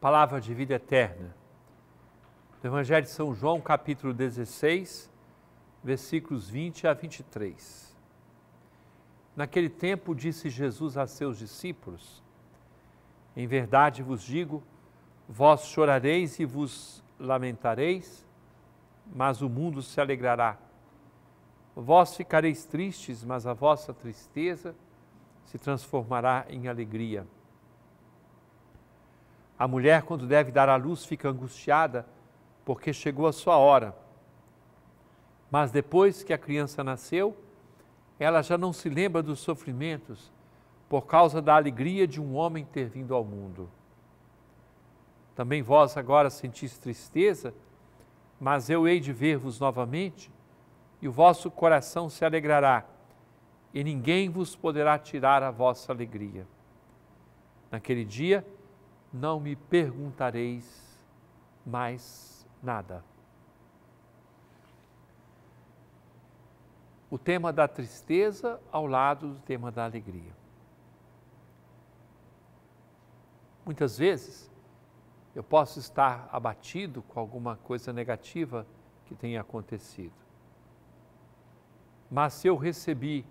palavra de vida eterna. Do Evangelho de São João, capítulo 16, versículos 20 a 23. Naquele tempo disse Jesus a seus discípulos: Em verdade vos digo, vós chorareis e vos lamentareis, mas o mundo se alegrará. Vós ficareis tristes, mas a vossa tristeza se transformará em alegria. A mulher, quando deve dar à luz, fica angustiada porque chegou a sua hora. Mas depois que a criança nasceu, ela já não se lembra dos sofrimentos por causa da alegria de um homem ter vindo ao mundo. Também vós agora sentis tristeza, mas eu hei de ver-vos novamente, e o vosso coração se alegrará, e ninguém vos poderá tirar a vossa alegria. Naquele dia, não me perguntareis mais nada. O tema da tristeza ao lado do tema da alegria. Muitas vezes eu posso estar abatido com alguma coisa negativa que tenha acontecido. Mas se eu recebi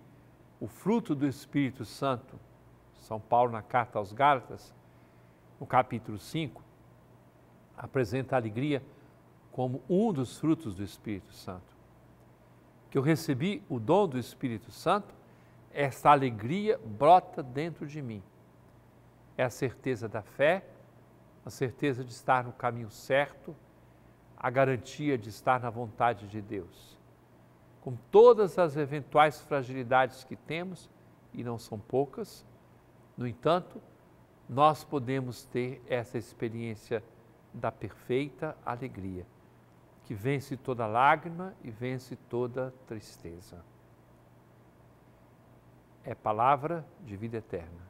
o fruto do Espírito Santo, São Paulo na carta aos Gálatas, no capítulo 5, apresenta a alegria como um dos frutos do Espírito Santo. Que eu recebi o dom do Espírito Santo, essa alegria brota dentro de mim. É a certeza da fé, a certeza de estar no caminho certo, a garantia de estar na vontade de Deus. Com todas as eventuais fragilidades que temos, e não são poucas, no entanto, nós podemos ter essa experiência da perfeita alegria, que vence toda lágrima e vence toda tristeza. É palavra de vida eterna.